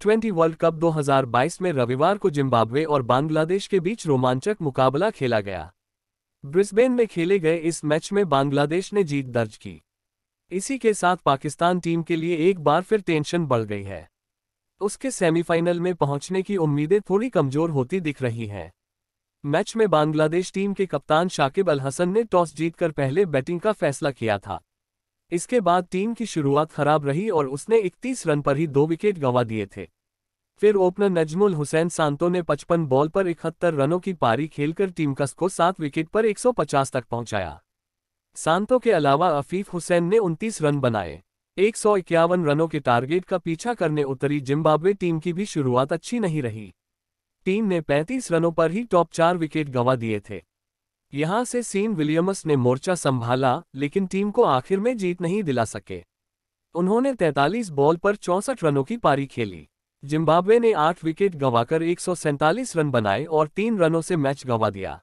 twenty world cup 2022 में रविवार को जिम्बाब्वे और बांग्लादेश के बीच रोमांचक मुकाबला खेला गया ब्रिस्बेन में खेले गए इस मैच में बांग्लादेश ने जीत दर्ज की इसी के साथ पाकिस्तान टीम के लिए एक बार फिर टेंशन बढ़ गई है उसके सेमीफाइनल में पहुंचने की उम्मीदें थोड़ी कमजोर होती दिख रही हैं मैच में बांग्लादेश टीम के कप्तान शाकिब अल हसन ने टॉस जीतकर पहले बैटिंग का फैसला किया था इसके बाद टीम की शुरुआत खराब रही और उसने 31 रन पर ही दो विकेट गंवा दिए थे फिर ओपनर नजमुल हुसैन सांतो ने 55 बॉल पर इकहत्तर रनों की पारी खेलकर टीम का स्कोर सात विकेट पर 150 तक पहुंचाया सांतो के अलावा अफीफ हुसैन ने 29 रन बनाए एक रनों के टारगेट का पीछा करने उतरी जिम्बाब्वे टीम की भी शुरुआत अच्छी नहीं रही टीम ने 35 रनों पर ही टॉप चार विकेट गंवा दिए थे यहां से सीन विलियम्स ने मोर्चा संभाला लेकिन टीम को आखिर में जीत नहीं दिला सके उन्होंने 43 बॉल पर चौंसठ रनों की पारी खेली जिम्बाब्वे ने आठ विकेट गंवाकर एक रन बनाए और तीन रनों से मैच गंवा दिया